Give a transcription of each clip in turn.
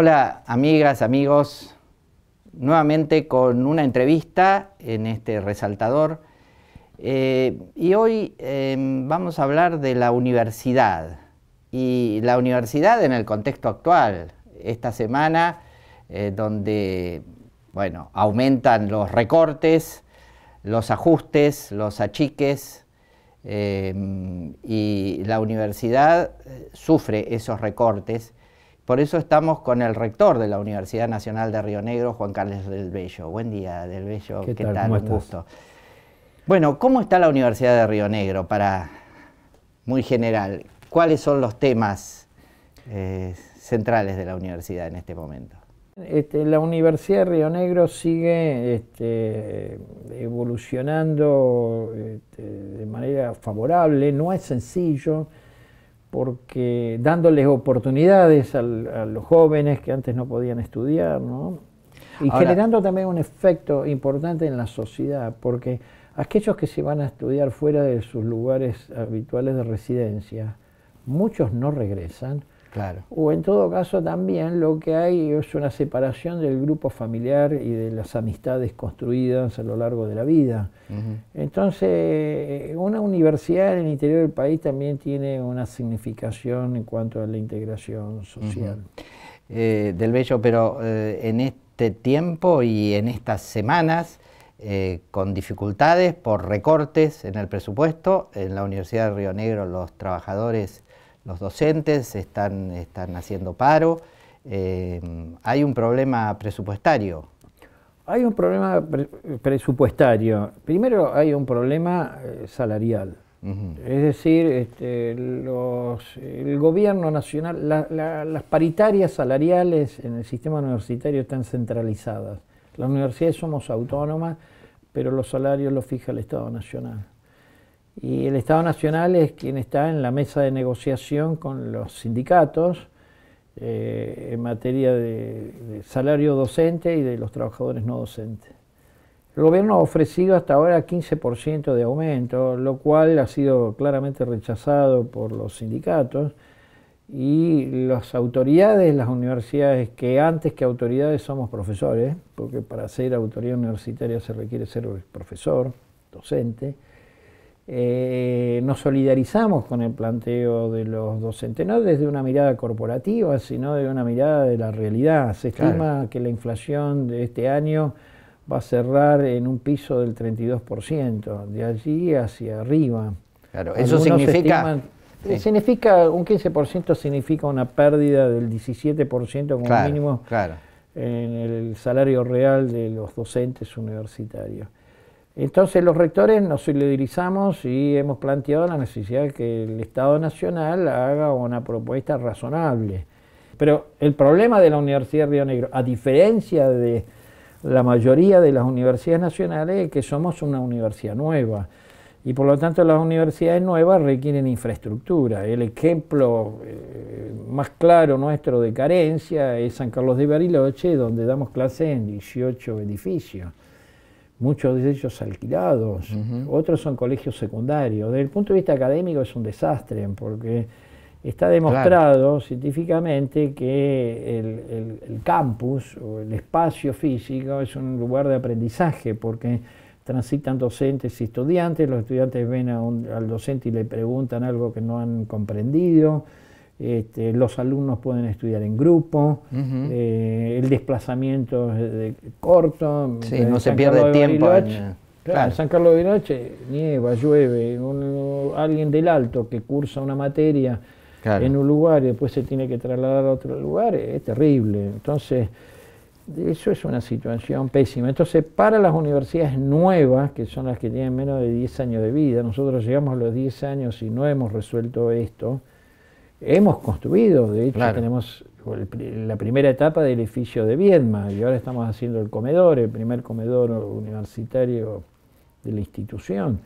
Hola amigas, amigos, nuevamente con una entrevista en este resaltador. Eh, y hoy em, vamos a hablar de la universidad y la universidad en el contexto actual. Esta semana eh, donde, bueno, aumentan los recortes, los ajustes, los achiques, em, y la universidad eh, sufre esos recortes por eso estamos con el rector de la Universidad Nacional de Río Negro, Juan Carlos del Bello. Buen día, del Bello. ¿Qué, tal? gusto. Bueno, ¿cómo está la Universidad de Río Negro? Para muy general, ¿cuáles son los temas eh, centrales de la universidad en este momento? Este, la Universidad de Río Negro sigue este, evolucionando este, de manera favorable, no es sencillo porque dándoles oportunidades a los jóvenes que antes no podían estudiar, ¿no? Y generando también un efecto importante en la sociedad, porque aquellos que se van a estudiar fuera de sus lugares habituales de residencia, muchos no regresan, Claro. O en todo caso también lo que hay es una separación del grupo familiar y de las amistades construidas a lo largo de la vida. Entonces, una universidad en el interior del país también tiene una significación en cuanto a la integración social. Eh, del Bello, pero eh, en este tiempo y en estas semanas, eh, con dificultades por recortes en el presupuesto, en la Universidad de Río Negro los trabajadores los docentes están, están haciendo paro. Eh, hay un problema presupuestario. Hay un problema presupuestario. Primero hay un problema eh, salarial. Es decir, este, los, el gobierno nacional, las paritarias salariales en el sistema universitario están centralizadas. Las universidades somos autónomas, pero los salarios los fija el Estado Nacional. Y el Estado Nacional es quien está en la mesa de negociación con los sindicatos eh, en materia de, de, salario docente y de los trabajadores no docentes. El gobierno ha ofrecido hasta ahora 15% de aumento, lo cual ha sido claramente rechazado por los sindicatos y las autoridades, las universidades, que antes que autoridades somos profesores, porque para ser autoridad universitaria se requiere ser profesor, docente, eh, nos solidarizamos con el planteo de los docentes, no desde una mirada corporativa, sino de una mirada de la realidad. Se estima que la inflación de este año va a cerrar en un piso del 32%, de allí hacia arriba. eso significa... un 15% significa una pérdida del 17% como mínimo en el salario real de los docentes universitarios. Entonces los rectores nos solidarizamos y hemos planteado la necesidad de que el Estado Nacional haga una propuesta razonable. Pero el problema de la Universidad de Río Negro, a diferencia de la mayoría de las universidades nacionales, es que somos una universidad nueva. Y por lo tanto las universidades nuevas requieren infraestructura. El ejemplo eh, más claro nuestro de carencia es San Carlos de Bariloche, donde damos clases en 18 edificios muchos de ellos alquilados, otros son colegios secundarios. Desde el punto de vista académico es un desastre, porque está demostrado científicamente que el, campus o el espacio físico es un lugar de aprendizaje, porque transitan docentes y estudiantes, los estudiantes ven al docente y le preguntan algo que no han comprendido este, los alumnos pueden estudiar en grupo, eh, el desplazamiento es de, corto. no se pierde tiempo. Eh, en, San Carlos de noche nieva, llueve. alguien del alto que cursa una materia en un lugar y después se tiene que trasladar a otro lugar es terrible. Entonces, eso es una situación pésima. Entonces, para las universidades nuevas, que son las que tienen menos de 10 años de vida, nosotros llegamos a los 10 años y no hemos resuelto esto, hemos construido, de hecho tenemos la primera etapa del edificio de Viedma y ahora estamos haciendo el comedor, el primer comedor universitario de la institución.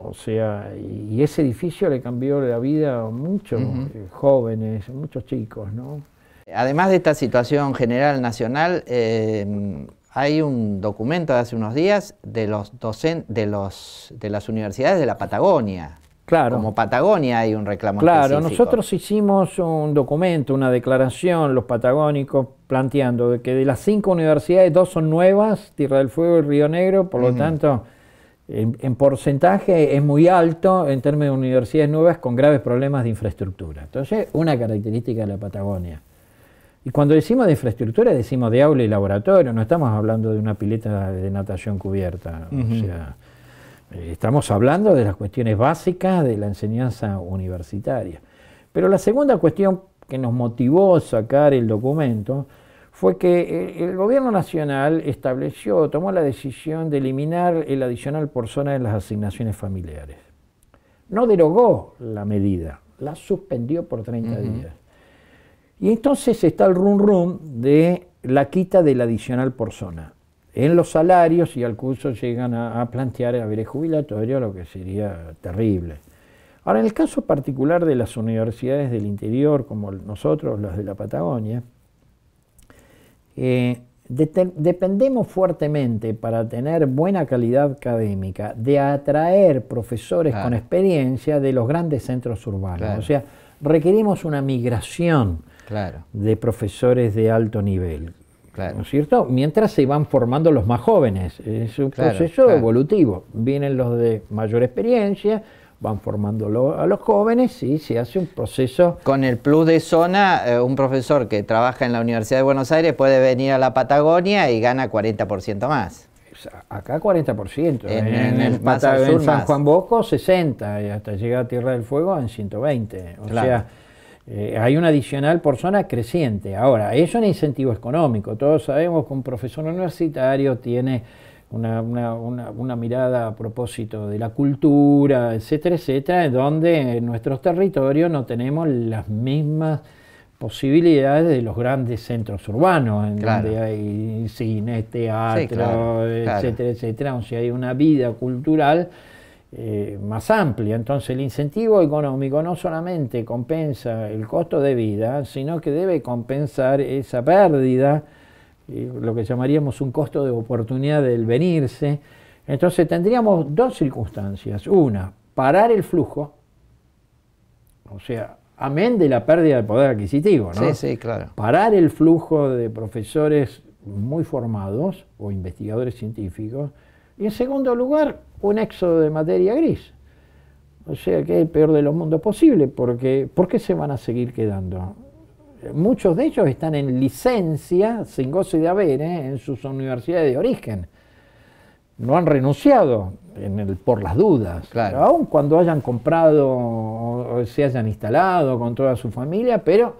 O sea, y ese edificio le cambió la vida a muchos eh, jóvenes, muchos chicos, ¿no? Además de esta situación general nacional, em, hay un documento de hace unos días de los, docentes de, los de las universidades de la Patagonia, como Patagonia hay un reclamo Claro, nosotros hicimos un documento, una declaración, los patagónicos, planteando que de las cinco universidades, dos son nuevas, Tierra del Fuego y Río Negro, por lo tanto, en, porcentaje es muy alto en términos de universidades nuevas con graves problemas de infraestructura. Entonces, una característica de la Patagonia. Y cuando decimos de infraestructura, decimos de aula y laboratorio, no estamos hablando de una pileta de natación cubierta. O sea eh, estamos hablando de las cuestiones básicas de la enseñanza universitaria. Pero la segunda cuestión que nos motivó a sacar el documento fue que eh, el gobierno nacional estableció, tomó la decisión de eliminar el adicional por zona de las asignaciones familiares. No derogó la medida, la suspendió por 30 días. Y entonces está el rum rum de la quita del adicional por zona en los salarios y al curso llegan a, plantear el haber jubilatorio, lo que sería terrible. Ahora, en el caso particular de las universidades del interior, como nosotros, las de la Patagonia, eh, dependemos fuertemente para tener buena calidad académica de atraer profesores con experiencia de los grandes centros urbanos. O sea, requerimos una migración de profesores de alto nivel. ¿no es cierto? Mientras se van formando los más jóvenes, es un proceso evolutivo. Vienen los de mayor experiencia, van formando a los jóvenes y se hace un proceso. Con el plus de zona, eh, un profesor que trabaja en la Universidad de Buenos Aires puede venir a la Patagonia y gana 40% más. Acá 40%, en, ¿eh? San Juan Bosco 60% y eh, hasta llegar a Tierra del Fuego en 120%. O sea, eh, hay un adicional por zona creciente. Ahora, es un incentivo económico. Todos sabemos que un profesor universitario tiene una, una, una, mirada a propósito de la cultura, etcétera, etcétera, donde en nuestros territorios no tenemos las mismas posibilidades de los grandes centros urbanos, donde hay cine, teatro, etcétera, etcétera, O sea, hay una vida cultural eh, más amplia. Entonces el incentivo económico no solamente compensa el costo de vida, sino que debe compensar esa pérdida, eh, lo que llamaríamos un costo de oportunidad del venirse. Entonces tendríamos dos circunstancias. Una, parar el flujo, o sea, amén de la pérdida de poder adquisitivo, Parar el flujo de profesores muy formados o investigadores científicos y en segundo lugar, un éxodo de materia gris. O sea que es el peor de los mundos posible, porque ¿por qué se van a seguir quedando? Muchos de ellos están en licencia, sin goce de haber, ¿eh? en sus universidades de origen. No han renunciado por las dudas, claro. aun cuando hayan comprado o se hayan instalado con toda su familia, pero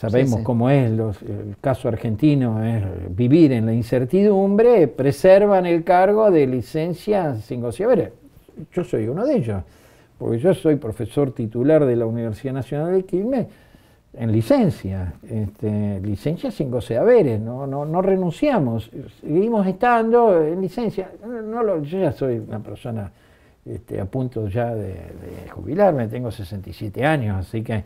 Sabemos cómo es el caso argentino, es vivir en la incertidumbre, preservan el cargo de licencia sin goce. yo soy uno de ellos, porque yo soy profesor titular de la Universidad Nacional de Quilmes en licencia, este, licencia sin goce haberes, no, no, renunciamos, seguimos estando en licencia, no lo, yo ya soy una persona este, a punto ya de, de jubilarme, tengo 67 años, así que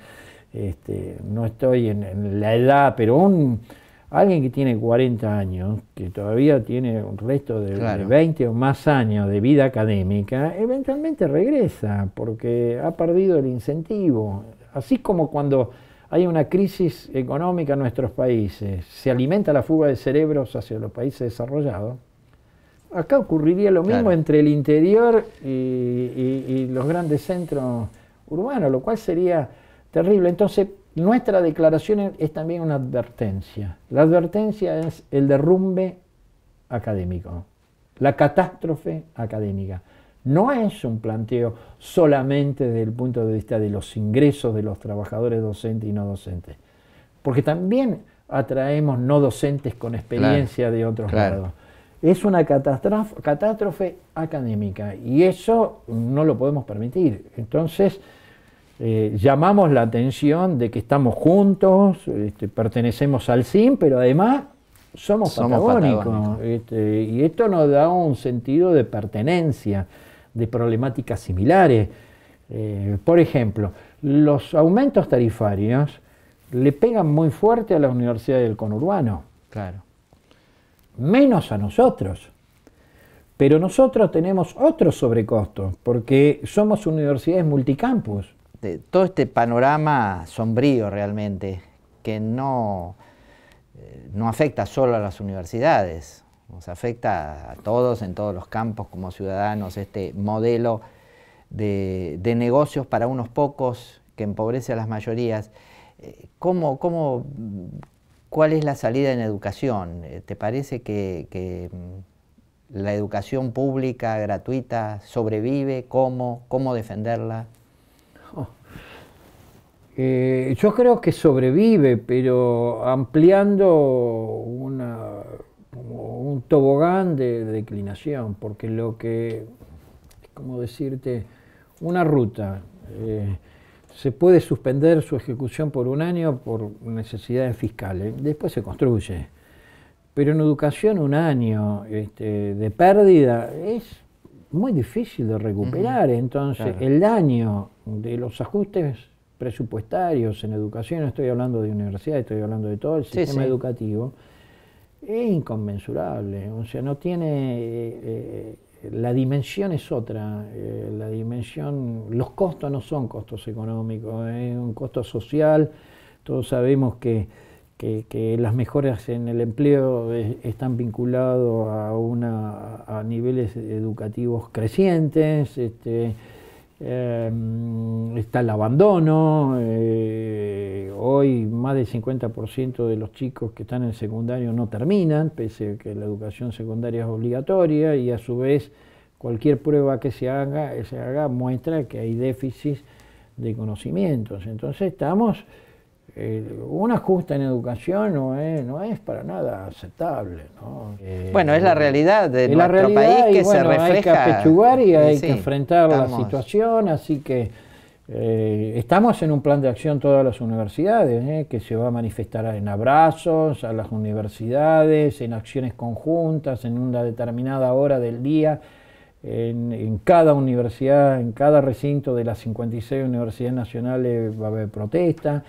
este, no estoy en, la edad, pero un, alguien que tiene 40 años, que todavía tiene un resto de, 20 o más años de vida académica, eventualmente regresa porque ha perdido el incentivo. Así como cuando hay una crisis económica en nuestros países, se alimenta la fuga de cerebros hacia los países desarrollados, acá ocurriría lo mismo entre el interior y, y los grandes centros urbanos, lo cual sería terrible. Entonces, nuestra declaración es también una advertencia. La advertencia es el derrumbe académico, la catástrofe académica. No es un planteo solamente desde el punto de vista de los ingresos de los trabajadores docentes y no docentes, porque también atraemos no docentes con experiencia de otros lados. Es una catástrofe académica y eso no lo podemos permitir. Entonces, eh, llamamos la atención de que estamos juntos, este, pertenecemos al Sim, pero además somos, patagónicos. Este, y esto nos da un sentido de pertenencia, de problemáticas similares. Eh, por ejemplo, los aumentos tarifarios le pegan muy fuerte a la Universidad del Conurbano. Claro. Menos a nosotros. Pero nosotros tenemos otros sobrecostos, porque somos universidades multicampus. Este, todo este panorama sombrío realmente, que eh, no, afecta solo a las universidades, nos afecta a todos en todos los campos como ciudadanos, este modelo de, negocios para unos pocos que empobrece a las mayorías. Eh, ¿Cómo, cuál es la salida en educación? Eh, ¿Te parece que, que mm, la educación pública gratuita sobrevive? ¿Cómo? ¿Cómo defenderla? Eh, yo creo que sobrevive, pero ampliando un tobogán de, declinación, porque lo que, como decirte, una ruta, eh, se puede suspender su ejecución por un año por necesidades fiscales, después se construye. Pero en educación un año este, de pérdida es muy difícil de recuperar, entonces el daño de los ajustes presupuestarios en educación, estoy hablando de universidad, estoy hablando de todo el sistema educativo, es inconmensurable. O sea, no tiene. Eh, eh, la dimensión es otra. Eh, la dimensión. Los costos no son costos económicos, es un costo social. Todos sabemos que. las mejoras en el empleo están vinculados a, una, a niveles educativos crecientes, este, Em, está el abandono, eh, hoy más del 50% de los chicos que están en secundario no terminan, pese a que la educación secundaria es obligatoria y a su vez cualquier prueba que se haga, se haga muestra que hay déficit de conocimientos. Entonces estamos eh, una justa en educación no es, no es para nada aceptable. Eh, bueno, es la realidad de nuestro país que se refleja. Hay que apechugar y hay que enfrentar la situación, así que eh, estamos en un plan de acción todas las universidades, que se va a manifestar en abrazos a las universidades, en acciones conjuntas, en una determinada hora del día. En, en, cada universidad, en cada recinto de las 56 universidades nacionales va a haber protesta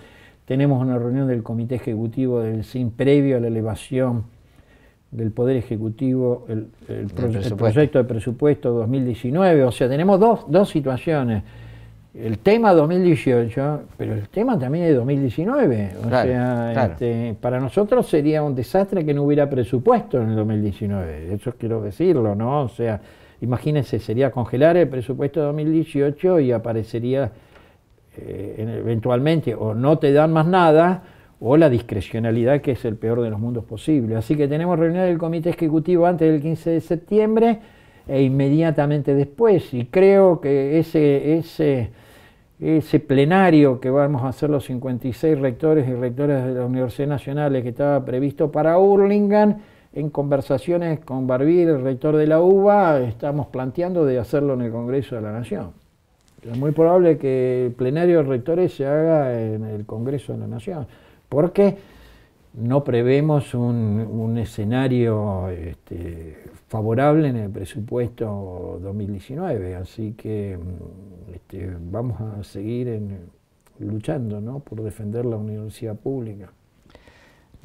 tenemos una reunión del Comité Ejecutivo del SIN previo a la elevación del Poder Ejecutivo, el, proyecto de presupuesto 2019. O sea, tenemos dos, situaciones. El tema 2018, pero el tema también de 2019. O sea, este, para nosotros sería un desastre que no hubiera presupuesto en el 2019. Eso quiero decirlo, ¿no? O sea, imagínense, sería congelar el presupuesto 2018 y aparecería eh, eventualmente o no te dan más nada, o la discrecionalidad, que es el peor de los mundos posible. Así que tenemos reunión del Comité Ejecutivo antes del 15 de septiembre e inmediatamente después. Y creo que ese, plenario que vamos a hacer los 56 rectores y rectoras de las universidades nacionales que estaba previsto para Urlingan, en conversaciones con Barbir, el rector de la UBA, estamos planteando de hacerlo en el Congreso de la Nación. Es muy probable que el plenario de rectores se haga en el Congreso de la Nación, porque no prevemos un, escenario este, favorable en el presupuesto 2019, así que mm, este, vamos a seguir en, luchando por defender la universidad pública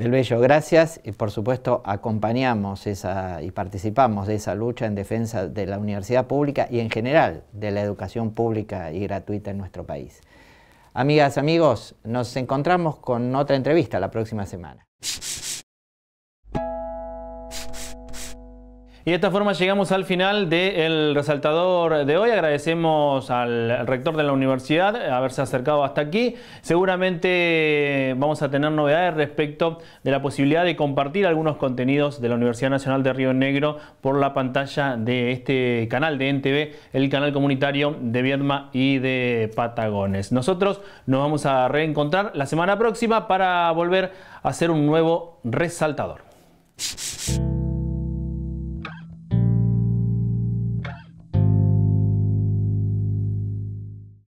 del Bello. Gracias y por supuesto acompañamos esa y participamos de esa lucha en defensa de la universidad pública y en general de la educación pública y gratuita en nuestro país. Amigas, amigos, nos encontramos con otra entrevista la próxima semana. Y de esta forma llegamos al final del resaltador de hoy. Agradecemos al rector de la universidad haberse acercado hasta aquí. Seguramente vamos a tener novedades respecto de la posibilidad de compartir algunos contenidos de la Universidad Nacional de Río Negro por la pantalla de este canal de NTV, el canal comunitario de Viedma y de Patagones. Nosotros nos vamos a reencontrar la semana próxima para volver a hacer un nuevo resaltador.